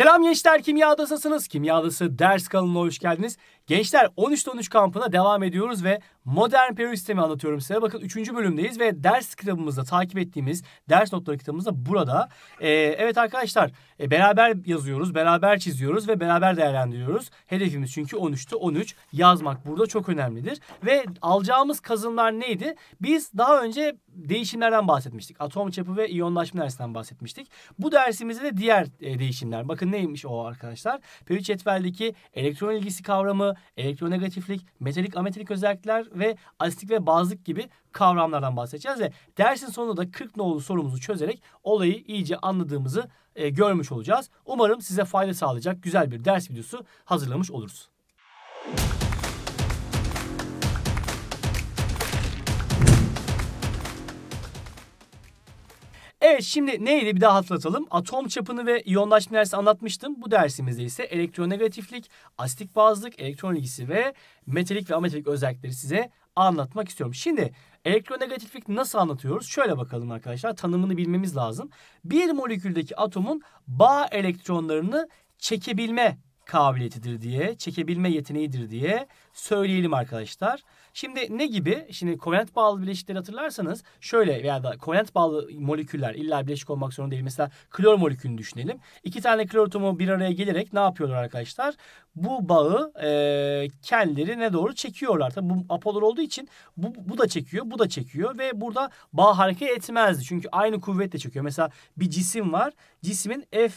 Selam gençler kimyadasısınız. kimyalısı ders kanalına hoş geldiniz. Gençler 13 13 kampına devam ediyoruz ve modern periyodik sistemi anlatıyorum size. Bakın 3. bölümdeyiz ve ders kitabımızda takip ettiğimiz ders notları kitabımızda burada. Ee, evet arkadaşlar e, beraber yazıyoruz, beraber çiziyoruz ve beraber değerlendiriyoruz. Hedefimiz çünkü 13'te 13 yazmak burada çok önemlidir. Ve alacağımız kazımlar neydi? Biz daha önce değişimlerden bahsetmiştik. Atom çapı ve iyonlaşma dersinden bahsetmiştik. Bu dersimizde de diğer e, değişimler. Bakın neymiş o arkadaşlar? Perüç cetveldeki elektron ilgisi kavramı, elektronegatiflik, metalik ametrik özellikler ve asitlik ve bazlık gibi kavramlardan bahsedeceğiz ve dersin sonunda da 40 nolu sorumuzu çözerek olayı iyice anladığımızı e, görmüş olacağız. Umarım size fayda sağlayacak güzel bir ders videosu hazırlamış oluruz. Thank Evet şimdi neydi bir daha hatırlatalım. Atom çapını ve iyonlaşma dersi anlatmıştım. Bu dersimizde ise elektronegatiflik, asitik bazlık, elektron ilgisi ve metalik ve ametalik özellikleri size anlatmak istiyorum. Şimdi elektronegatiflik nasıl anlatıyoruz? Şöyle bakalım arkadaşlar tanımını bilmemiz lazım. Bir moleküldeki atomun bağ elektronlarını çekebilme kabiliyetidir diye, çekebilme yeteneğidir diye söyleyelim arkadaşlar. Şimdi ne gibi? Şimdi kovalent bağlı bileşikleri hatırlarsanız şöyle veya da kovalent bağlı moleküller illa bileşik olmak zorunda değil. Mesela klor molekülünü düşünelim. İki tane klor atomu bir araya gelerek ne yapıyorlar arkadaşlar? Bu bağı e, kendileri ne doğru çekiyorlar. Tabi bu apolar olduğu için bu, bu da çekiyor, bu da çekiyor ve burada bağ hareket etmezdi. Çünkü aynı kuvvetle çekiyor. Mesela bir cisim var. Cismin F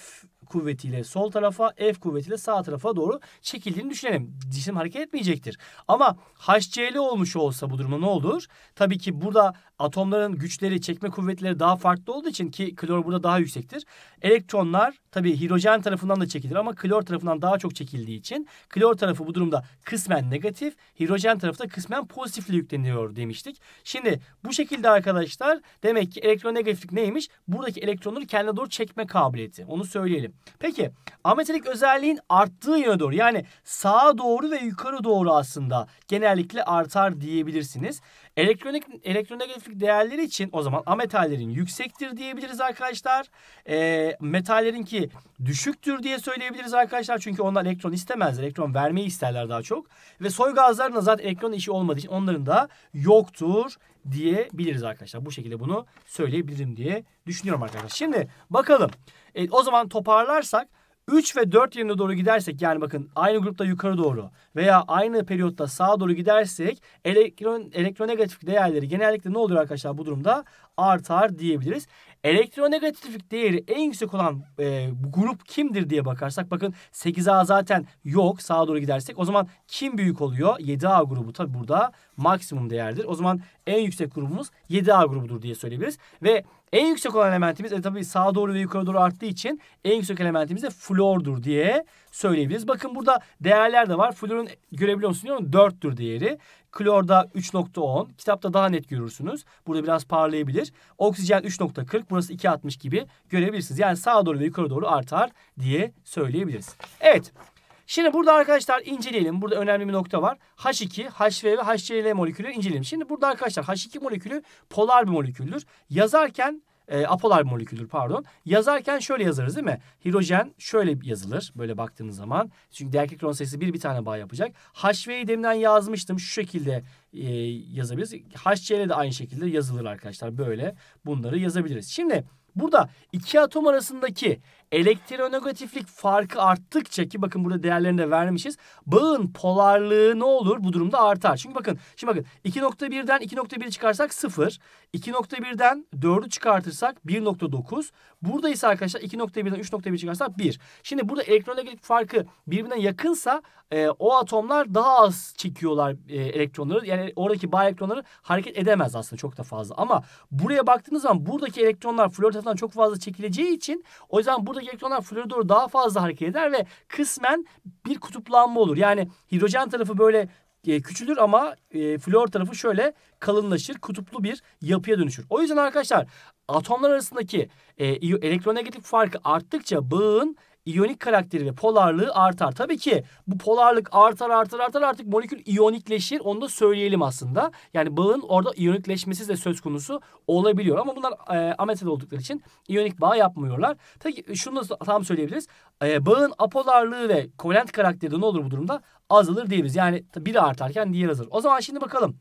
kuvvetiyle sol tarafa, F kuvvetiyle sağ tarafa doğru çekildiğini düşünelim. Cisim hareket etmeyecektir. Ama HCl olmuş olsa bu duruma ne olur? Tabii ki burada atomların güçleri, çekme kuvvetleri daha farklı olduğu için ki klor burada daha yüksektir. Elektronlar tabii hidrojen tarafından da çekilir ama klor tarafından daha çok çekildiği için klor tarafı bu durumda kısmen negatif, hidrojen tarafı da kısmen pozitifle yükleniyor demiştik. Şimdi bu şekilde arkadaşlar demek ki elektron elektronegatiflik neymiş? Buradaki elektronları kendine doğru çekme kabiliyeti. Onu söyleyelim. Peki ametalik özelliğin arttığı yöne doğru yani sağa doğru ve yukarı doğru aslında genellikle artar diyebilirsiniz. Elektronik elektronegatif değerleri için o zaman ametallerin yüksektir diyebiliriz arkadaşlar. E, ki düşüktür diye söyleyebiliriz arkadaşlar. Çünkü onlar elektron istemezler. Elektron vermeyi isterler daha çok. Ve soy gazların da zaten elektron işi olmadığı için onların da yoktur diyebiliriz arkadaşlar. Bu şekilde bunu söyleyebilirim diye düşünüyorum arkadaşlar. Şimdi bakalım. E, o zaman toparlarsak 3 ve 4 yerine doğru gidersek yani bakın aynı grupta yukarı doğru veya aynı periyotta sağa doğru gidersek elektron, elektronegatif değerleri genellikle ne oluyor arkadaşlar bu durumda? Artar diyebiliriz. Elektronegatiflik değeri en yüksek olan e, grup kimdir diye bakarsak bakın 8A zaten yok sağa doğru gidersek o zaman kim büyük oluyor? 7A grubu tabi burada maksimum değerdir. O zaman en yüksek grubumuz 7A grubudur diye söyleyebiliriz. Ve en yüksek olan elementimiz e, tabii sağa doğru ve yukarı doğru arttığı için en yüksek elementimiz de flordur diye söyleyebiliriz. Bakın burada değerler de var. Florun görebiliyor musunuz? 4'tür değeri. Klorda 3.10. Kitapta daha net görürsünüz. Burada biraz parlayabilir. Oksijen 3.40. Burası 2.60 gibi görebilirsiniz. Yani sağa doğru ve yukarı doğru artar diye söyleyebiliriz. Evet. Şimdi burada arkadaşlar inceleyelim. Burada önemli bir nokta var. H2, HV ve HCl molekülü inceleyelim. Şimdi burada arkadaşlar H2 molekülü polar bir moleküldür. Yazarken e, apolar moleküldür pardon. Yazarken şöyle yazarız değil mi? Hidrojen şöyle yazılır böyle baktığınız zaman. Çünkü diakritron sayısı bir bir tane bağ yapacak. HV'yi deminden yazmıştım şu şekilde e, yazabiliriz. HCl de aynı şekilde yazılır arkadaşlar böyle bunları yazabiliriz. Şimdi Burada iki atom arasındaki elektronegatiflik farkı arttıkça ki bakın burada değerlerini de vermişiz. Bağın polarlığı ne olur? Bu durumda artar. Çünkü bakın şimdi bakın 2.1'den 2.1'i çıkarsak 0. 2.1'den 4'ü çıkartırsak 1.9. Burada ise arkadaşlar 2.1'den 3.1 çıkarsak 1. Şimdi burada elektronegatiflik farkı birbirine yakınsa e, o atomlar daha az çekiyorlar e, elektronları. Yani oradaki bağ elektronları hareket edemez aslında çok da fazla. Ama buraya baktığınız zaman buradaki elektronlar flört tarafından çok fazla çekileceği için o yüzden buradaki elektronlar flora doğru daha fazla hareket eder ve kısmen bir kutuplanma olur. Yani hidrojen tarafı böyle e, küçülür ama e, flor tarafı şöyle kalınlaşır, kutuplu bir yapıya dönüşür. O yüzden arkadaşlar atomlar arasındaki e, elektronegatif farkı arttıkça bağın iyonik karakteri ve polarlığı artar. Tabii ki bu polarlık artar artar artar artık molekül iyonikleşir. Onu da söyleyelim aslında. Yani bağın orada iyonikleşmesi de söz konusu olabiliyor. Ama bunlar e, ametal oldukları için iyonik bağ yapmıyorlar. Tabii e, şunu da tam söyleyebiliriz. E, bağın apolarlığı ve kovalent karakteri de ne olur bu durumda? Azalır diyebiliriz. Yani biri artarken diğer azalır. O zaman şimdi bakalım.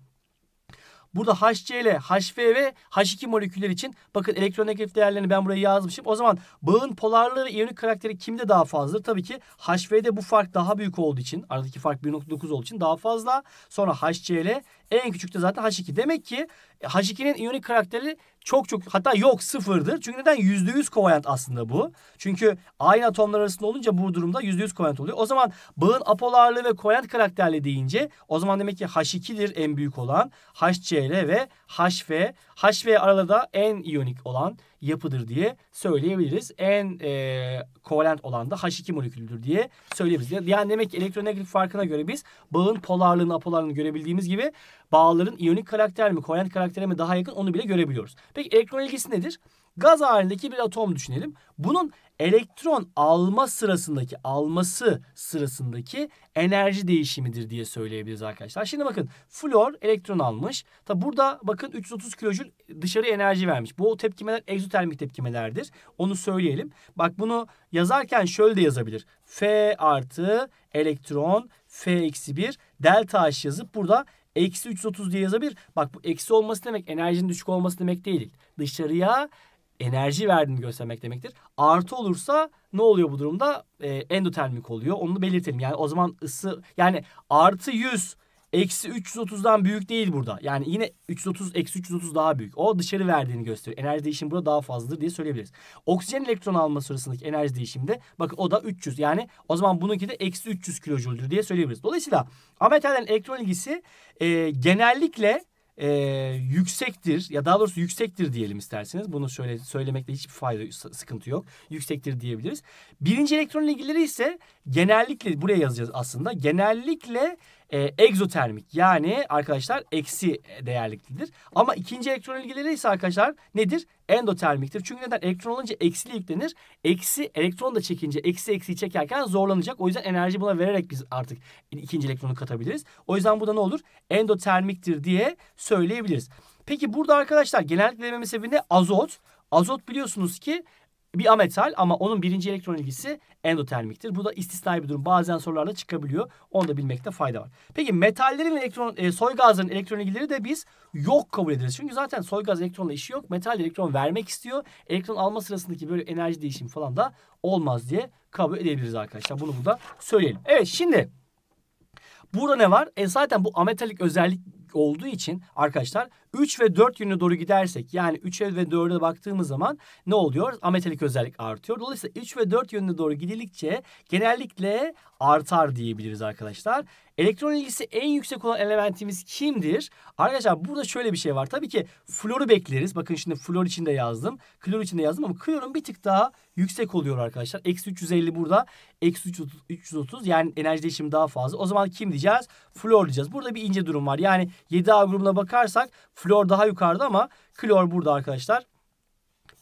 Burada HC ile HF ve H2 moleküller için bakın elektronegatif değerlerini ben buraya yazmışım. O zaman bağın polarlığı ve iyonik karakteri kimde daha fazladır? Tabii ki HV'de bu fark daha büyük olduğu için aradaki fark 1.9 olduğu için daha fazla. Sonra HC ile en küçük de zaten H2. Demek ki H2'nin iyonik karakteri çok çok hatta yok sıfırdır. Çünkü neden? Yüzde yüz kovalent aslında bu. Çünkü aynı atomlar arasında olunca bu durumda yüzde yüz kovalent oluyor. O zaman bağın apolarlı ve kovalent karakterli deyince o zaman demek ki H2'dir en büyük olan. HCl ve HF. HF arada en iyonik olan yapıdır diye söyleyebiliriz. En e, kovalent olan da H2 molekülüdür diye söyleyebiliriz. Yani demek ki elektronegatif farkına göre biz bağın polarlığını, apolarlığını görebildiğimiz gibi bağların iyonik karakter mi, kovalent karaktere mi daha yakın onu bile görebiliyoruz. Peki elektron ilgisi nedir? Gaz halindeki bir atom düşünelim. Bunun elektron alma sırasındaki alması sırasındaki enerji değişimidir diye söyleyebiliriz arkadaşlar. Şimdi bakın flor elektron almış. Tabi burada bakın 330 kilojül dışarı enerji vermiş. Bu tepkimeler egzotermik tepkimelerdir. Onu söyleyelim. Bak bunu yazarken şöyle de yazabilir. F artı elektron F eksi 1 delta H yazıp burada eksi 330 diye yazabilir. Bak bu eksi olması demek enerjinin düşük olması demek değil. Dışarıya enerji verdiğini göstermek demektir. Artı olursa ne oluyor bu durumda? E, endotermik oluyor. Onu belirtelim. Yani o zaman ısı yani artı 100 eksi 330'dan büyük değil burada. Yani yine 330 eksi 330 daha büyük. O dışarı verdiğini gösteriyor. Enerji değişimi burada daha fazladır diye söyleyebiliriz. Oksijen elektron alma sırasındaki enerji değişimde bakın o da 300. Yani o zaman bununki de eksi 300 kilojüldür diye söyleyebiliriz. Dolayısıyla ametallerin elektron ilgisi e, genellikle e, yüksektir ya daha doğrusu yüksektir diyelim isterseniz. Bunu şöyle söylemekte hiçbir fayda sıkıntı yok. Yüksektir diyebiliriz. Birinci elektron ilgileri ise genellikle buraya yazacağız aslında. Genellikle e, egzotermik yani arkadaşlar eksi değerliklidir. Ama ikinci elektron ilgileri ise arkadaşlar nedir? Endotermiktir. Çünkü neden? Elektron olunca eksili yüklenir. Eksi elektron da çekince eksi eksiyi çekerken zorlanacak. O yüzden enerji buna vererek biz artık ikinci elektronu katabiliriz. O yüzden bu da ne olur? Endotermiktir diye söyleyebiliriz. Peki burada arkadaşlar genellikle dememin sebebi ne? Azot. Azot biliyorsunuz ki bir ametal ama onun birinci elektron ilgisi endotermiktir. Bu da istisnai bir durum. Bazen sorularda çıkabiliyor. Onu da bilmekte fayda var. Peki metallerin elektron, e, soy gazların elektron ilgileri de biz yok kabul ederiz. Çünkü zaten soy gaz elektronla işi yok. Metal elektron vermek istiyor. Elektron alma sırasındaki böyle enerji değişimi falan da olmaz diye kabul edebiliriz arkadaşlar. Bunu burada söyleyelim. Evet şimdi Burada ne var? E zaten bu ametalik özellik olduğu için arkadaşlar 3 ve 4 yönüne doğru gidersek yani 3'e ve 4'e baktığımız zaman ne oluyor? Ametalik özellik artıyor. Dolayısıyla 3 ve 4 yönüne doğru gidildikçe genellikle artar diyebiliriz arkadaşlar. Elektron ilgisi en yüksek olan elementimiz kimdir? Arkadaşlar burada şöyle bir şey var. Tabii ki floru bekleriz. Bakın şimdi flor için de yazdım. Klor için de yazdım ama klorun bir tık daha yüksek oluyor arkadaşlar. Eksi 350 burada. Eksi 330 yani enerji değişimi daha fazla. O zaman kim diyeceğiz? Flor diyeceğiz. Burada bir ince durum var. Yani 7A grubuna bakarsak flor daha yukarıda ama klor burada arkadaşlar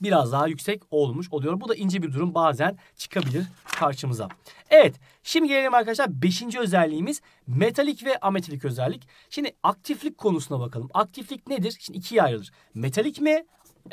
biraz daha yüksek olmuş oluyor. Bu da ince bir durum bazen çıkabilir karşımıza. Evet şimdi gelelim arkadaşlar 5. özelliğimiz metalik ve ametalik özellik. Şimdi aktiflik konusuna bakalım. Aktiflik nedir? Şimdi ikiye ayrılır. Metalik mi?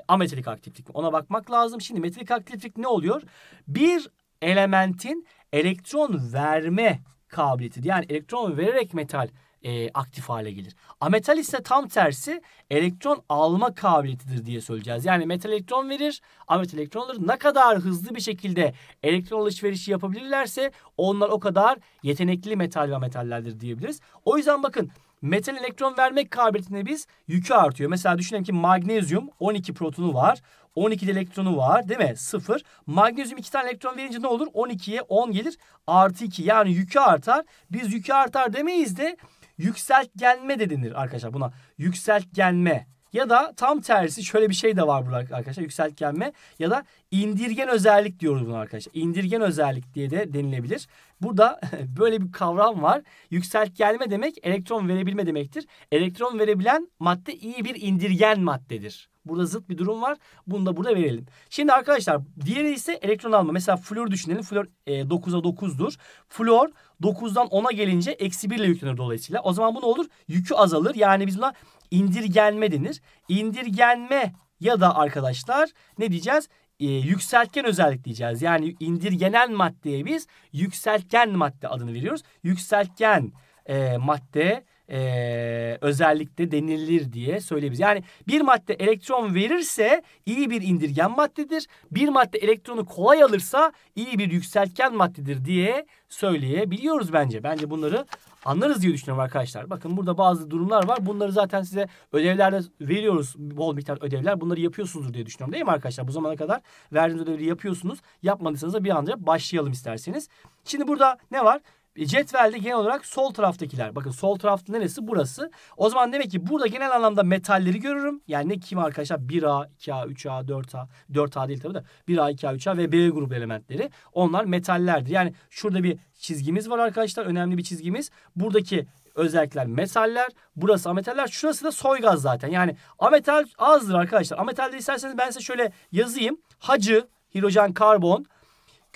Ametalik aktiflik mi? Ona bakmak lazım. Şimdi metalik aktiflik ne oluyor? Bir elementin elektron verme kabiliyeti yani elektron vererek metal e, aktif hale gelir. Ametal ise tam tersi elektron alma kabiliyetidir diye söyleyeceğiz. Yani metal elektron verir, ametal elektronları ne kadar hızlı bir şekilde elektron alışverişi yapabilirlerse onlar o kadar yetenekli metal ve metallerdir diyebiliriz. O yüzden bakın metal elektron vermek kabiliyetine biz yükü artıyor. Mesela düşünelim ki magnezyum 12 protonu var. 12 de elektronu var değil mi? 0. Magnezyum 2 tane elektron verince ne olur? 12'ye 10 gelir. Artı 2 yani yükü artar. Biz yükü artar demeyiz de Yükseltgenme de denir arkadaşlar buna. Yükseltgenme. Ya da tam tersi şöyle bir şey de var burada arkadaşlar yükseltgenme ya da indirgen özellik diyoruz buna arkadaşlar. İndirgen özellik diye de denilebilir. Burada böyle bir kavram var. Yükseltgenme demek elektron verebilme demektir. Elektron verebilen madde iyi bir indirgen maddedir. Burada zıt bir durum var. Bunu da burada verelim. Şimdi arkadaşlar diğeri ise elektron alma. Mesela flor düşünelim. Flor e, 9'a 9'dur. Flor 9'dan 10'a gelince eksi 1 ile yüklenir dolayısıyla. O zaman bu ne olur? Yükü azalır. Yani biz buna indirgenme denir. İndirgenme ya da arkadaşlar ne diyeceğiz? Ee, yükseltgen özellik diyeceğiz. Yani indirgenen maddeye biz yükseltgen madde adını veriyoruz. Yükseltgen e, madde e, özellikle denilir diye söyleyebiliriz. Yani bir madde elektron verirse iyi bir indirgen maddedir. Bir madde elektronu kolay alırsa iyi bir yükseltgen maddedir diye söyleyebiliyoruz bence. Bence bunları anlarız diye düşünüyorum arkadaşlar. Bakın burada bazı durumlar var. Bunları zaten size ödevlerde veriyoruz. Bol miktar ödevler. Bunları yapıyorsunuzdur diye düşünüyorum değil mi arkadaşlar? Bu zamana kadar verdiğiniz ödevleri yapıyorsunuz. Yapmadıysanız da bir anda başlayalım isterseniz. Şimdi burada ne var? Cetvelde e, genel olarak sol taraftakiler. Bakın sol tarafta neresi? Burası. O zaman demek ki burada genel anlamda metalleri görürüm. Yani ne kim arkadaşlar? 1A, 2A, 3A, 4A. 4A değil tabii de. 1A, 2A, 3A ve B grubu elementleri. Onlar metallerdir. Yani şurada bir çizgimiz var arkadaşlar. Önemli bir çizgimiz. Buradaki özellikler metaller. Burası ametaller. Şurası da soy gaz zaten. Yani ametal azdır arkadaşlar. Ametalde isterseniz ben size şöyle yazayım. Hacı, hidrojen, karbon,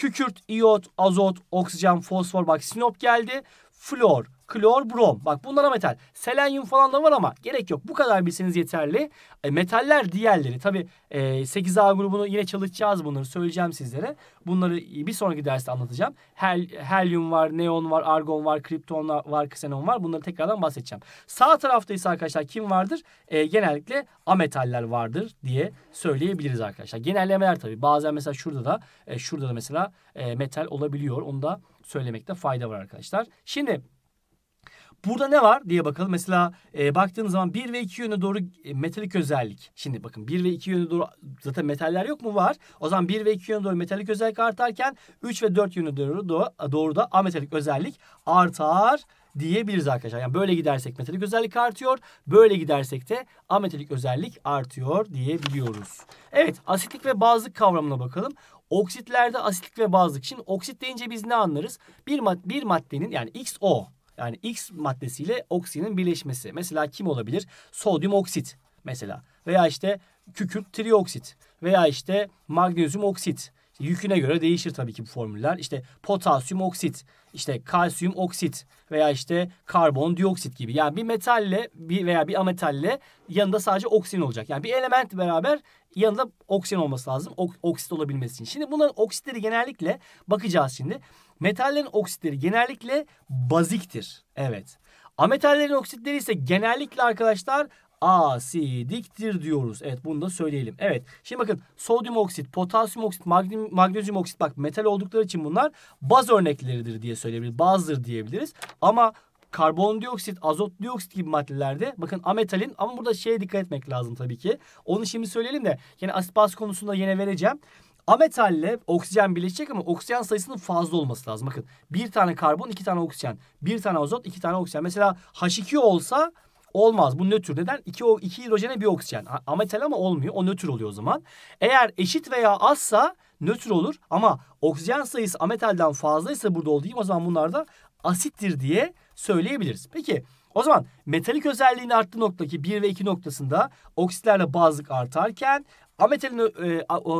Kükürt, iot, azot, oksijen, fosfor bak sinop geldi. Flor, klor, brom. Bak bunlara metal. Selenyum falan da var ama gerek yok. Bu kadar bilseniz yeterli. E, metaller diğerleri. Tabi e, 8A grubunu yine çalışacağız bunları. Söyleyeceğim sizlere. Bunları e, bir sonraki derste anlatacağım. Hel, helyum var, neon var, argon var, kripton var, ksenon var. Bunları tekrardan bahsedeceğim. Sağ tarafta ise arkadaşlar kim vardır? E, genellikle ametaller vardır diye söyleyebiliriz arkadaşlar. Genellemeler tabi. Bazen mesela şurada da e, şurada da mesela e, metal olabiliyor. Onu da söylemekte fayda var arkadaşlar. Şimdi Burada ne var diye bakalım. Mesela e, baktığınız zaman 1 ve 2 yöne doğru e, metalik özellik. Şimdi bakın 1 ve 2 yöne doğru zaten metaller yok mu? Var. O zaman 1 ve 2 yöne doğru metalik özellik artarken 3 ve 4 yöne doğru, doğru da ametalik özellik artar diyebiliriz arkadaşlar. Yani böyle gidersek metalik özellik artıyor. Böyle gidersek de ametalik özellik artıyor diyebiliyoruz. Evet asitlik ve bazlık kavramına bakalım. Oksitlerde asitlik ve bazlık. Şimdi oksit deyince biz ne anlarız? Bir, mad bir maddenin yani XO yani X maddesiyle oksijenin birleşmesi. Mesela kim olabilir? Sodyum oksit mesela. Veya işte kükürt trioksit. Veya işte magnezyum oksit. İşte yüküne göre değişir tabii ki bu formüller. İşte potasyum oksit, işte kalsiyum oksit veya işte karbon dioksit gibi. Yani bir metalle bir veya bir ametalle yanında sadece oksijen olacak. Yani bir element beraber yanında oksijen olması lazım. Ok oksit olabilmesi için. Şimdi bunların oksitleri genellikle bakacağız şimdi. Metallerin oksitleri genellikle baziktir. Evet. Ametallerin oksitleri ise genellikle arkadaşlar asidiktir diyoruz. Evet bunu da söyleyelim. Evet şimdi bakın sodyum oksit, potasyum oksit, magnum, magnezyum oksit bak metal oldukları için bunlar baz örnekleridir diye söyleyebiliriz. Bazdır diyebiliriz. Ama karbondioksit, azot dioksit gibi maddelerde bakın ametalin ama burada şeye dikkat etmek lazım tabii ki. Onu şimdi söyleyelim de yine asit baz konusunda yine vereceğim. Ametalle oksijen birleşecek ama oksijen sayısının fazla olması lazım. Bakın bir tane karbon, iki tane oksijen. Bir tane azot, iki tane oksijen. Mesela H2 olsa olmaz. Bu nötr. Neden? İki, iki hidrojene bir oksijen. Ametal ama olmuyor. O nötr oluyor o zaman. Eğer eşit veya azsa nötr olur. Ama oksijen sayısı ametalden fazlaysa burada olduğu gibi o zaman bunlar da asittir diye söyleyebiliriz. Peki o zaman metalik özelliğinin arttığı noktaki 1 ve 2 noktasında oksitlerle bazlık artarken Ametel'in e,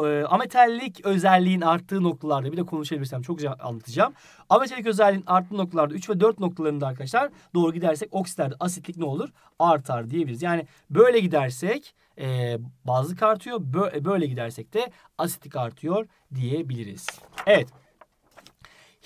e, ametellik özelliğin arttığı noktalarda bir de konuşabilirsem çok güzel anlatacağım. Ametellik özelliğin arttığı noktalarda 3 ve 4 noktalarında arkadaşlar doğru gidersek oksitlerde asitlik ne olur? Artar diyebiliriz. Yani böyle gidersek e, bazlık artıyor. Bö e, böyle gidersek de asitlik artıyor diyebiliriz. Evet.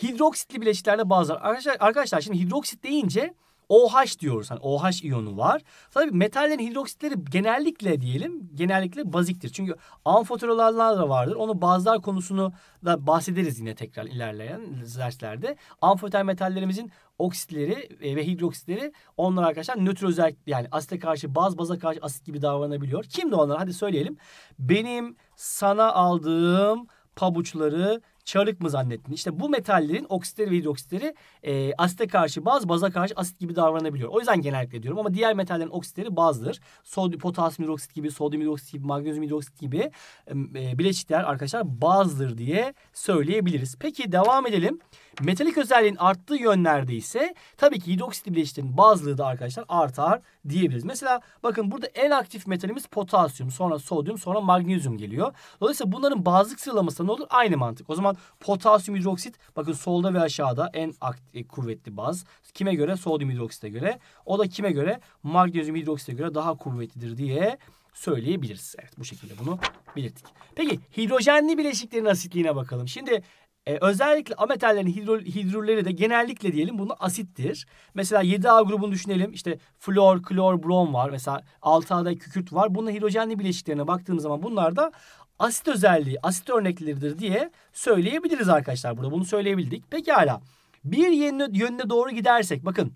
Hidroksitli bileşiklerde bazılar. Arkadaşlar, arkadaşlar şimdi hidroksit deyince OH diyoruz. Hani OH iyonu var. Tabii metallerin hidroksitleri genellikle diyelim genellikle baziktir. Çünkü amfoterolalar da vardır. Onu bazılar konusunu da bahsederiz yine tekrar ilerleyen derslerde. Amfoter metallerimizin oksitleri e, ve hidroksitleri onlar arkadaşlar nötr özellik yani asite karşı baz baza karşı asit gibi davranabiliyor. Kimdi onlar? Hadi söyleyelim. Benim sana aldığım pabuçları çarık mı zannettin? İşte bu metallerin oksitleri ve hidroksitleri e, asite karşı baz, baza karşı asit gibi davranabiliyor. O yüzden genellikle diyorum ama diğer metallerin oksitleri bazdır. Sodyum, potasyum hidroksit gibi, sodyum hidroksit gibi, magnezyum hidroksit gibi e, bileşikler arkadaşlar bazdır diye söyleyebiliriz. Peki devam edelim. Metalik özelliğin arttığı yönlerde ise tabii ki hidroksit bileşiklerin bazlığı da arkadaşlar artar diyebiliriz. Mesela bakın burada en aktif metalimiz potasyum, sonra sodyum, sonra magnezyum geliyor. Dolayısıyla bunların bazlık sıralaması ne olur? Aynı mantık. O zaman potasyum hidroksit bakın solda ve aşağıda en e, kuvvetli baz. Kime göre? Sodyum hidroksite göre. O da kime göre? Magnezyum hidroksite göre daha kuvvetlidir diye söyleyebiliriz. Evet bu şekilde bunu belirttik. Peki hidrojenli bileşiklerin asitliğine bakalım. Şimdi ee, özellikle ametallerin hidrol, hidrürleri de genellikle diyelim bunu asittir. Mesela 7A grubunu düşünelim. İşte flor, klor, brom var. Mesela 6A'da kükürt var. Bunun hidrojenli bileşiklerine baktığımız zaman bunlar da asit özelliği, asit örnekleridir diye söyleyebiliriz arkadaşlar burada. Bunu söyleyebildik. Pekala. Bir yönüne, yönüne doğru gidersek bakın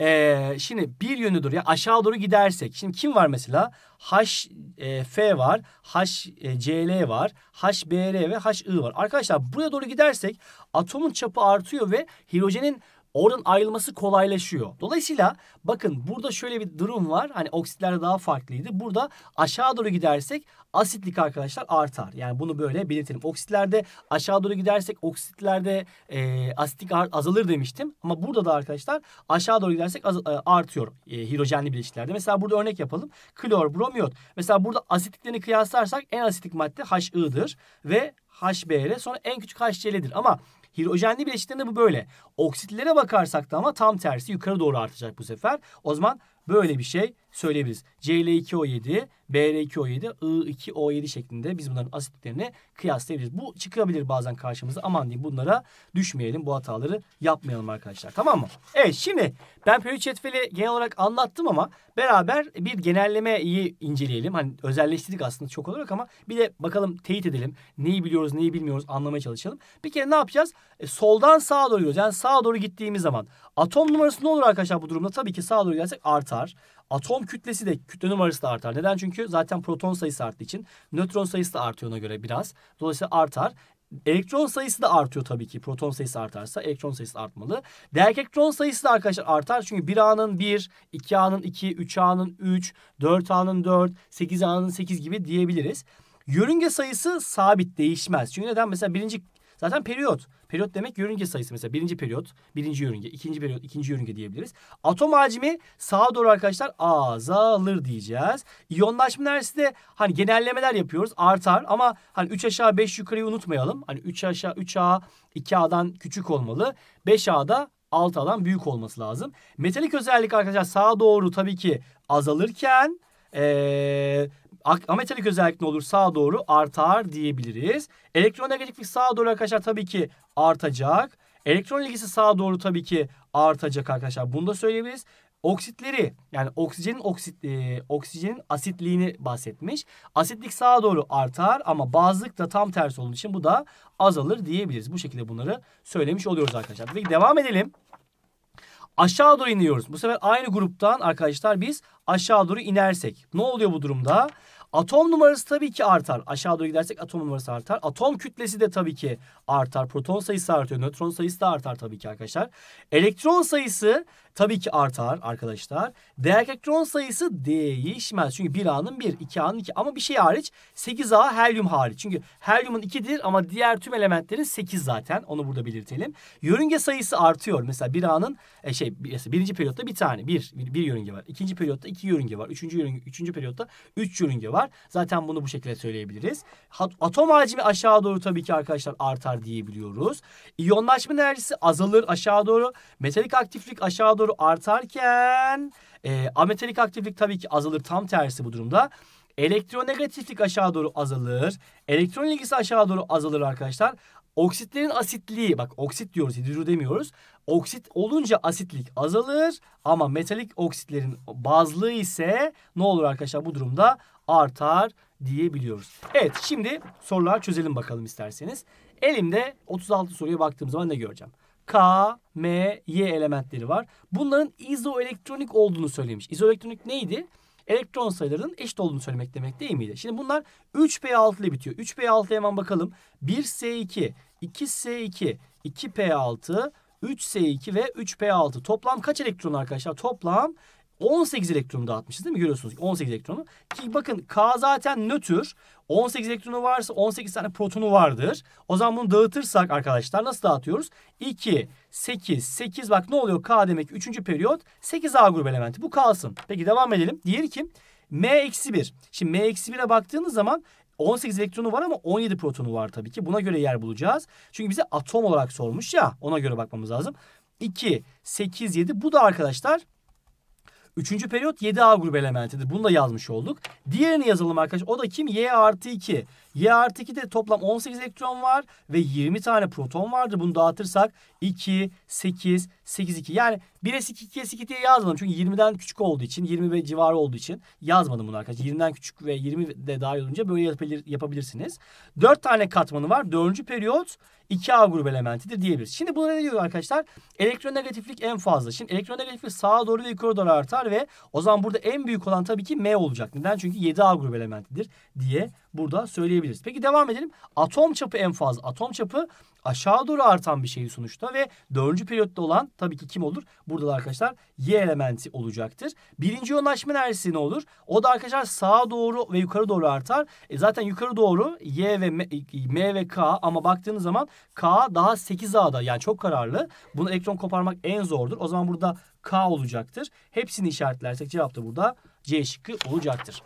ee, şimdi bir yönüdür ya yani aşağı doğru gidersek. Şimdi kim var mesela? HF e, var, HCl e, var, HBr ve HI var. Arkadaşlar buraya doğru gidersek atomun çapı artıyor ve hidrojenin Oradan ayrılması kolaylaşıyor. Dolayısıyla bakın burada şöyle bir durum var. Hani oksitler daha farklıydı. Burada aşağı doğru gidersek asitlik arkadaşlar artar. Yani bunu böyle belirtelim. Oksitlerde aşağı doğru gidersek oksitlerde e, asitlik azalır demiştim. Ama burada da arkadaşlar aşağı doğru gidersek az, e, artıyor e, hidrojenli bileşiklerde. Mesela burada örnek yapalım. Klor, bromiyot. Mesela burada asitliklerini kıyaslarsak en asitlik madde HI'dir ve HBr sonra en küçük HCl'dir. Ama Hidrojenli bileşiklerinde bu böyle. Oksitlere bakarsak da ama tam tersi yukarı doğru artacak bu sefer. O zaman böyle bir şey söyleyebiliriz. CL2O7, BR2O7, I2O7 şeklinde biz bunların asitliklerini kıyaslayabiliriz. Bu çıkabilir bazen karşımıza. Aman diyeyim bunlara düşmeyelim. Bu hataları yapmayalım arkadaşlar. Tamam mı? Evet şimdi ben periyodik cetveli genel olarak anlattım ama beraber bir genellemeyi inceleyelim. Hani özelleştirdik aslında çok olarak ama bir de bakalım teyit edelim. Neyi biliyoruz, neyi bilmiyoruz anlamaya çalışalım. Bir kere ne yapacağız? E, soldan sağa doğru gidiyoruz. Yani sağa doğru gittiğimiz zaman atom numarası ne olur arkadaşlar bu durumda? Tabii ki sağa doğru gelsek artar. Atom kütlesi de kütle numarası da artar. Neden? Çünkü zaten proton sayısı arttığı için nötron sayısı da artıyor ona göre biraz. Dolayısıyla artar. Elektron sayısı da artıyor tabii ki. Proton sayısı artarsa elektron sayısı artmalı. elektron sayısı da arkadaşlar artar. Çünkü 1A'nın 1, 2A'nın 2, 3A'nın 3, 4A'nın 4, 8A'nın 8 gibi diyebiliriz. Yörünge sayısı sabit değişmez. Çünkü neden? Mesela birinci zaten periyot. Periyot demek yörünge sayısı mesela. Birinci periyot, birinci yörünge, ikinci periyot, ikinci yörünge diyebiliriz. Atom hacmi sağa doğru arkadaşlar azalır diyeceğiz. İyonlaşma enerjisi de hani genellemeler yapıyoruz. Artar ama hani 3 aşağı 5 yukarıyı unutmayalım. Hani 3 aşağı 3 A 2A'dan küçük olmalı. 5A'da 6 adan büyük olması lazım. Metalik özellik arkadaşlar sağa doğru tabii ki azalırken ee, Ametalik özellik ne olur? Sağa doğru artar diyebiliriz. Elektronegatiflik sağa doğru arkadaşlar tabii ki artacak. Elektron ilgisi sağa doğru tabii ki artacak arkadaşlar. Bunu da söyleyebiliriz. Oksitleri yani oksijenin oksit e, oksijenin asitliğini bahsetmiş. Asitlik sağa doğru artar ama bazlık da tam tersi olduğu için bu da azalır diyebiliriz. Bu şekilde bunları söylemiş oluyoruz arkadaşlar. Peki devam edelim. Aşağı doğru iniyoruz. Bu sefer aynı gruptan arkadaşlar biz aşağı doğru inersek ne oluyor bu durumda? Atom numarası tabii ki artar. Aşağı doğru gidersek atom numarası artar. Atom kütlesi de tabii ki artar. Proton sayısı artıyor. Nötron sayısı da artar tabii ki arkadaşlar. Elektron sayısı tabii ki artar arkadaşlar. D elektron sayısı değişmez. Çünkü 1A'nın 1, 2A'nın 2 ama bir şey hariç 8A helyum hariç. Çünkü helyumun 2'dir ama diğer tüm elementlerin 8 zaten. Onu burada belirtelim. Yörünge sayısı artıyor. Mesela 1A'nın e, şey mesela birinci periyotta bir tane bir, bir, bir yörünge var. İkinci periyotta iki yörünge var. Üçüncü, yörünge, üçüncü periyotta üç yörünge var. Zaten bunu bu şekilde söyleyebiliriz. Atom hacmi aşağı doğru tabii ki arkadaşlar artar diyebiliyoruz. İyonlaşma enerjisi azalır aşağı doğru. Metalik aktiflik aşağı doğru olur artarken e, ametalik aktiflik tabii ki azalır tam tersi bu durumda. Elektronegatiflik aşağı doğru azalır. Elektron ilgisi aşağı doğru azalır arkadaşlar. Oksitlerin asitliği bak oksit diyoruz hidro demiyoruz. Oksit olunca asitlik azalır ama metalik oksitlerin bazlığı ise ne olur arkadaşlar bu durumda artar diyebiliyoruz. Evet şimdi sorular çözelim bakalım isterseniz. Elimde 36 soruya baktığım zaman ne göreceğim? K, M, Y elementleri var. Bunların izoelektronik olduğunu söylemiş. İzoelektronik neydi? Elektron sayılarının eşit olduğunu söylemek demek değil miydi? Şimdi bunlar 3P6 ile bitiyor. 3P6'ya hemen bakalım. 1S2, 2S2, 2P6, 3S2 ve 3P6. Toplam kaç elektron arkadaşlar? Toplam 18 elektronu dağıtmışız değil mi? Görüyorsunuz 18 elektronu. Ki bakın K zaten nötr. 18 elektronu varsa 18 tane protonu vardır. O zaman bunu dağıtırsak arkadaşlar nasıl dağıtıyoruz? 2, 8, 8 bak ne oluyor? K demek 3. periyot 8A grup elementi. Bu kalsın. Peki devam edelim. Diğeri kim? M-1. Şimdi M-1'e baktığınız zaman 18 elektronu var ama 17 protonu var tabii ki. Buna göre yer bulacağız. Çünkü bize atom olarak sormuş ya. Ona göre bakmamız lazım. 2, 8, 7. Bu da arkadaşlar Üçüncü periyot 7A grup elementidir. Bunu da yazmış olduk. Diğerini yazalım arkadaşlar. O da kim? Y artı 2. Y artı 2'de toplam 18 elektron var ve 20 tane proton vardır. Bunu dağıtırsak 2, 8, 8, 2. Yani 1S2, 2S2 diye yazmadım. Çünkü 20'den küçük olduğu için, 20 ve civarı olduğu için yazmadım bunu arkadaşlar. 20'den küçük ve 20 de dahil olunca böyle yapabilir, yapabilirsiniz. 4 tane katmanı var. 4. periyot 2A grubu elementidir diyebiliriz. Şimdi buna ne diyor arkadaşlar? Elektronegatiflik en fazla. Şimdi elektronegatiflik sağa doğru ve yukarı doğru artar ve o zaman burada en büyük olan tabii ki M olacak. Neden? Çünkü 7A grubu elementidir diye burada söyleyebiliriz. Peki devam edelim. Atom çapı en fazla. Atom çapı aşağı doğru artan bir şey sonuçta ve dördüncü periyotta olan tabii ki kim olur? Burada da arkadaşlar Y elementi olacaktır. Birinci yoğunlaşma enerjisi ne olur? O da arkadaşlar sağa doğru ve yukarı doğru artar. E zaten yukarı doğru Y ve M, M ve K ama baktığınız zaman K daha 8A'da yani çok kararlı. Bunu elektron koparmak en zordur. O zaman burada K olacaktır. Hepsini işaretlersek cevap da burada C şıkkı olacaktır.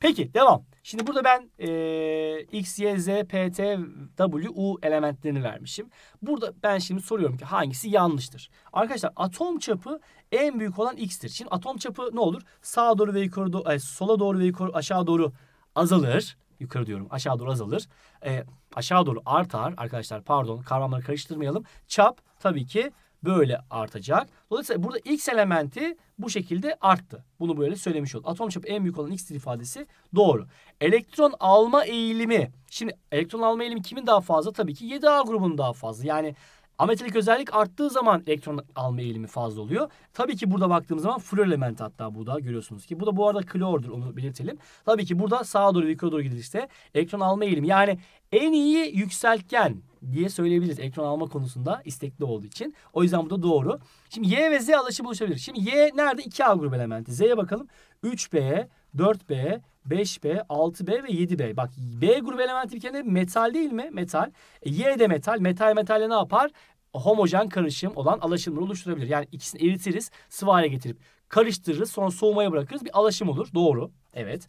Peki devam. Şimdi burada ben e, X, Y, Z, P, T, W, U elementlerini vermişim. Burada ben şimdi soruyorum ki hangisi yanlıştır? Arkadaşlar atom çapı en büyük olan X'tir. Şimdi atom çapı ne olur? Sağa doğru ve yukarı doğru, e, sola doğru ve yukarı aşağı doğru azalır. Yukarı diyorum aşağı doğru azalır. E, aşağı doğru artar arkadaşlar pardon kavramları karıştırmayalım. Çap tabii ki böyle artacak. Dolayısıyla burada x elementi bu şekilde arttı. Bunu böyle söylemiş olduk. Atom çapı en büyük olan x'tir ifadesi doğru. Elektron alma eğilimi. Şimdi elektron alma eğilimi kimin daha fazla? Tabii ki 7A grubunun daha fazla. Yani Ametalik özellik arttığı zaman elektron alma eğilimi fazla oluyor. Tabii ki burada baktığımız zaman flor elementi hatta bu da görüyorsunuz ki. Bu da bu arada klordur onu belirtelim. Tabii ki burada sağa doğru yukarı doğru gidilirse elektron alma eğilimi yani en iyi yükseltgen diye söyleyebiliriz elektron alma konusunda istekli olduğu için. O yüzden bu da doğru. Şimdi Y ve Z alışı buluşabilir. Şimdi Y nerede? 2A grup elementi. Z'ye bakalım. 3B, 4B, 5B, 6B ve 7B. Bak B grubu elementi bir kere metal değil mi? Metal. E, y de metal. Metal metalle ne yapar? Homojen karışım olan alaşımları oluşturabilir. Yani ikisini eritiriz sıvı hale getirip karıştırırız sonra soğumaya bırakırız bir alaşım olur. Doğru. Evet.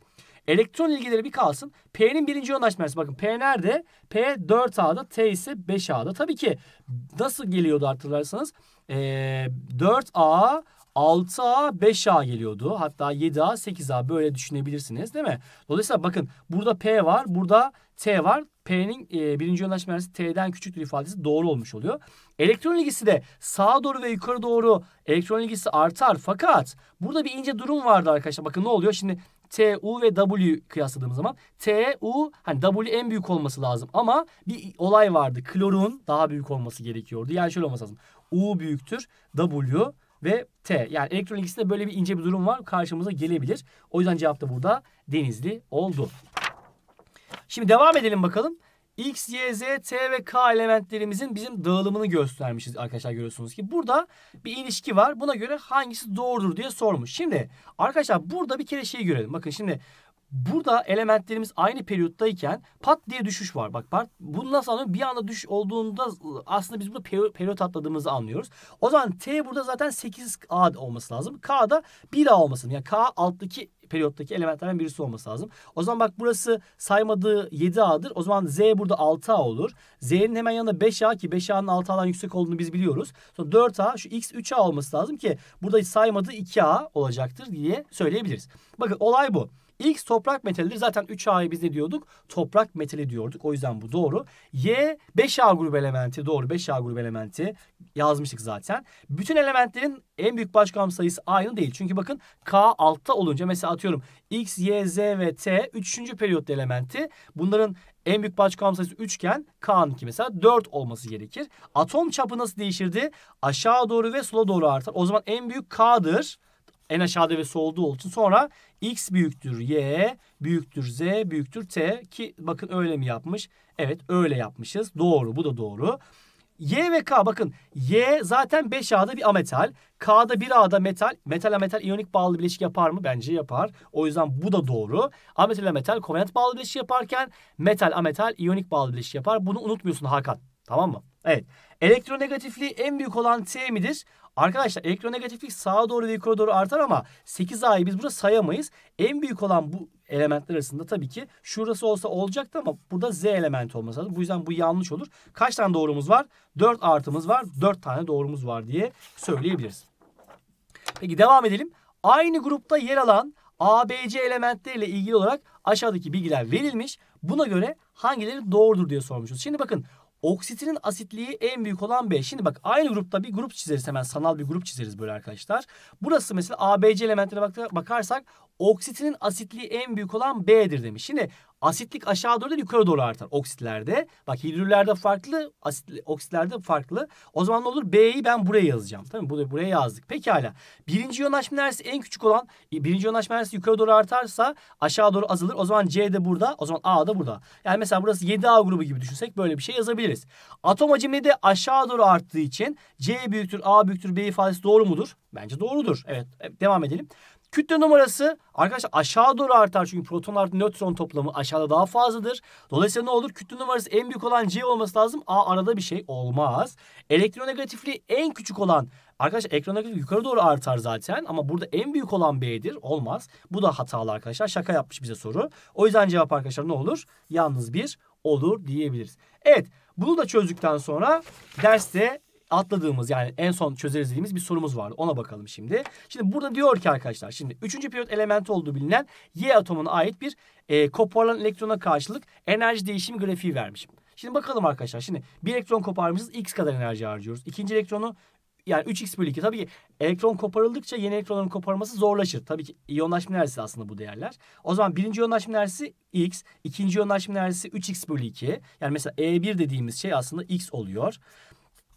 Elektron ilgileri bir kalsın. P'nin birinci yoğunlaşması. Bakın P nerede? P 4A'da, T ise 5A'da. Tabii ki nasıl geliyordu hatırlarsanız? Ee, 4A 6A, 5A geliyordu. Hatta 7A, 8A böyle düşünebilirsiniz değil mi? Dolayısıyla bakın burada P var, burada T var. P'nin e, birinci yoğunlaşma enerjisi T'den küçüktür ifadesi doğru olmuş oluyor. Elektron ilgisi de sağa doğru ve yukarı doğru elektron ilgisi artar. Fakat burada bir ince durum vardı arkadaşlar. Bakın ne oluyor? Şimdi T, U ve W kıyasladığımız zaman T, U hani W en büyük olması lazım ama bir olay vardı. Klorun daha büyük olması gerekiyordu. Yani şöyle olması lazım. U büyüktür W ve T. Yani elektron ikisinde böyle bir ince bir durum var. Karşımıza gelebilir. O yüzden cevap da burada denizli oldu. Şimdi devam edelim bakalım. X, Y, Z, T ve K elementlerimizin bizim dağılımını göstermişiz arkadaşlar görüyorsunuz ki. Burada bir ilişki var. Buna göre hangisi doğrudur diye sormuş. Şimdi arkadaşlar burada bir kere şey görelim. Bakın şimdi Burada elementlerimiz aynı periyottayken pat diye düşüş var. Bak pat, bunu nasıl anlıyoruz? Bir anda düşüş olduğunda ıı, aslında biz burada periyot, atladığımızı anlıyoruz. O zaman T burada zaten 8A olması lazım. K da 1A olması lazım. Yani K alttaki periyottaki elementlerden birisi olması lazım. O zaman bak burası saymadığı 7A'dır. O zaman Z burada 6A olur. Z'nin hemen yanında 5A ki 5A'nın 6A'dan yüksek olduğunu biz biliyoruz. Sonra 4A şu X 3A olması lazım ki burada saymadığı 2A olacaktır diye söyleyebiliriz. Bakın olay bu. X toprak metalidir. Zaten 3A'yı biz ne diyorduk? Toprak metali diyorduk. O yüzden bu doğru. Y 5A grubu elementi. Doğru 5A grubu elementi yazmıştık zaten. Bütün elementlerin en büyük başkam sayısı aynı değil. Çünkü bakın K altta olunca mesela atıyorum X, Y, Z ve T 3. periyot elementi. Bunların en büyük başkam sayısı 3 iken K'nınki mesela 4 olması gerekir. Atom çapı nasıl değişirdi? Aşağı doğru ve sola doğru artar. O zaman en büyük K'dır en aşağıda ve solduğu olduğu için sonra x büyüktür y büyüktür z büyüktür t ki bakın öyle mi yapmış? Evet öyle yapmışız. Doğru bu da doğru. Y ve K bakın Y zaten 5A'da bir ametal. K'da 1A'da metal. Metal metal iyonik bağlı bileşik yapar mı? Bence yapar. O yüzden bu da doğru. Ametal metal kovalent bağlı bileşik yaparken metal ametal iyonik bağlı bileşik yapar. Bunu unutmuyorsun Hakan. Tamam mı? Evet. Elektronegatifliği en büyük olan T midir? Arkadaşlar elektronegatiflik sağa doğru ve yukarı doğru artar ama 8A'yı biz burada sayamayız. En büyük olan bu elementler arasında tabii ki şurası olsa olacaktı ama burada Z elementi olması lazım. Bu yüzden bu yanlış olur. Kaç tane doğrumuz var? 4 artımız var. 4 tane doğrumuz var diye söyleyebiliriz. Peki devam edelim. Aynı grupta yer alan ABC elementleriyle ilgili olarak aşağıdaki bilgiler verilmiş. Buna göre hangileri doğrudur diye sormuşuz. Şimdi bakın Oksitinin asitliği en büyük olan B. Şimdi bak aynı grupta bir grup çizeriz hemen sanal bir grup çizeriz böyle arkadaşlar. Burası mesela ABC elementlerine bakarsak oksitinin asitliği en büyük olan B'dir demiş. Şimdi Asitlik aşağı doğru değil yukarı doğru artar oksitlerde. Bak hidrürlerde farklı, asit, oksitlerde farklı. O zaman ne olur? B'yi ben buraya yazacağım. Tamam mı? Buraya yazdık. Pekala. Birinci yoğunlaşma neresi en küçük olan. E, birinci yoğunlaşma neresi yukarı doğru artarsa aşağı doğru azalır. O zaman C de burada. O zaman A da burada. Yani mesela burası 7A grubu gibi düşünsek böyle bir şey yazabiliriz. Atom hacmi de aşağı doğru arttığı için C büyüktür, A büyüktür, B ifadesi doğru mudur? Bence doğrudur. evet e, devam edelim. Kütle numarası arkadaşlar aşağı doğru artar çünkü proton artı nötron toplamı aşağıda daha fazladır. Dolayısıyla ne olur? Kütle numarası en büyük olan C olması lazım. A arada bir şey olmaz. Elektronegatifliği en küçük olan Arkadaşlar elektronegatifliği yukarı doğru artar zaten ama burada en büyük olan B'dir. Olmaz. Bu da hatalı arkadaşlar. Şaka yapmış bize soru. O yüzden cevap arkadaşlar ne olur? Yalnız bir olur diyebiliriz. Evet bunu da çözdükten sonra derste atladığımız yani en son çözeriz dediğimiz bir sorumuz vardı. Ona bakalım şimdi. Şimdi burada diyor ki arkadaşlar şimdi üçüncü periyot elementi olduğu bilinen Y atomuna ait bir e, koparılan elektrona karşılık enerji değişimi grafiği vermişim. Şimdi bakalım arkadaşlar. Şimdi bir elektron koparmışız x kadar enerji harcıyoruz. İkinci elektronu yani 3x bölü 2 tabii ki elektron koparıldıkça yeni elektronların koparması zorlaşır. Tabii ki iyonlaşma enerjisi aslında bu değerler. O zaman birinci iyonlaşma enerjisi x, ikinci iyonlaşma enerjisi 3x bölü 2. Yani mesela E1 dediğimiz şey aslında x oluyor.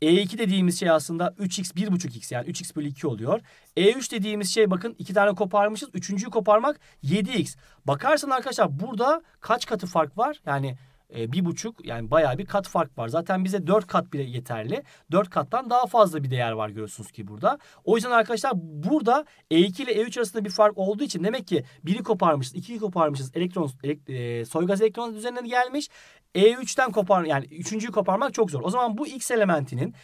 E2 dediğimiz şey aslında 3x 1.5x yani 3x bölü 2 oluyor. E3 dediğimiz şey bakın iki tane koparmışız. Üçüncüyü koparmak 7x. Bakarsan arkadaşlar burada kaç katı fark var? Yani e, bir buçuk yani bayağı bir kat fark var. Zaten bize dört kat bile yeterli. Dört kattan daha fazla bir değer var görüyorsunuz ki burada. O yüzden arkadaşlar burada E2 ile E3 arasında bir fark olduğu için demek ki biri koparmışız, ikiyi koparmışız. Elektron, elek, e, soygaz elektron düzenine gelmiş. E3'ten kopar yani üçüncüyü koparmak çok zor. O zaman bu X elementinin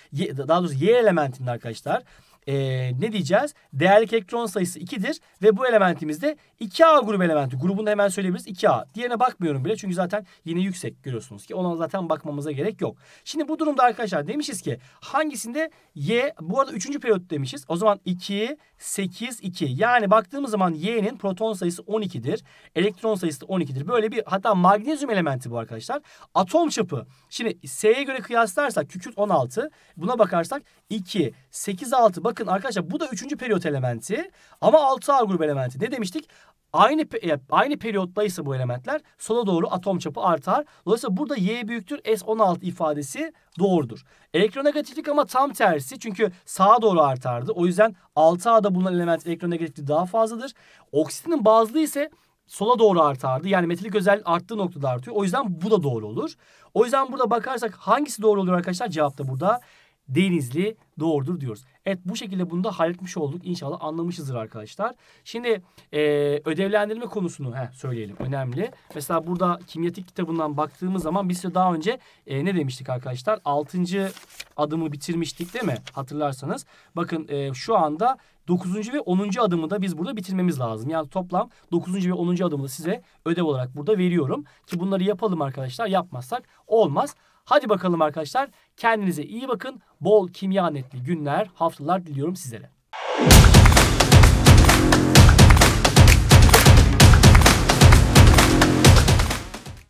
daha doğrusu Y elementinin arkadaşlar e, ne diyeceğiz? Değerlik elektron sayısı 2'dir ve bu elementimizde 2A grubu elementi. Grubunu hemen söyleyebiliriz 2A. Diğerine bakmıyorum bile çünkü zaten yine yüksek görüyorsunuz ki ona zaten bakmamıza gerek yok. Şimdi bu durumda arkadaşlar demişiz ki hangisinde Y bu arada 3. periyot demişiz. O zaman 2, 8, 2 yani baktığımız zaman Y'nin proton sayısı 12'dir. Elektron sayısı da 12'dir. Böyle bir hatta magnezyum elementi bu arkadaşlar. Atom çapı. Şimdi S'ye göre kıyaslarsak kükürt 16. Buna bakarsak 2, 8, 6 bakın Bakın arkadaşlar bu da üçüncü periyot elementi ama 6A grup elementi. Ne demiştik? Aynı aynı periyottaysa bu elementler sola doğru atom çapı artar. Dolayısıyla burada Y büyüktür S16 ifadesi doğrudur. Elektronegatiflik ama tam tersi çünkü sağa doğru artardı. O yüzden 6A'da bulunan element elektronegatifliği daha fazladır. Oksitinin bazlığı ise sola doğru artardı. Yani metilik özel arttığı noktada artıyor. O yüzden bu da doğru olur. O yüzden burada bakarsak hangisi doğru olur arkadaşlar? Cevap da burada Denizli doğrudur diyoruz. Evet bu şekilde bunu da halletmiş olduk. İnşallah anlamışızdır arkadaşlar. Şimdi e, ödevlendirme konusunu he, söyleyelim. Önemli. Mesela burada kimyatik kitabından baktığımız zaman biz de daha önce e, ne demiştik arkadaşlar? Altıncı adımı bitirmiştik değil mi? Hatırlarsanız. Bakın e, şu anda dokuzuncu ve onuncu adımı da biz burada bitirmemiz lazım. Yani toplam dokuzuncu ve onuncu adımı size ödev olarak burada veriyorum. Ki bunları yapalım arkadaşlar. Yapmazsak olmaz. Hadi bakalım arkadaşlar. Kendinize iyi bakın. Bol kimya netli günler, haftalar diliyorum sizlere.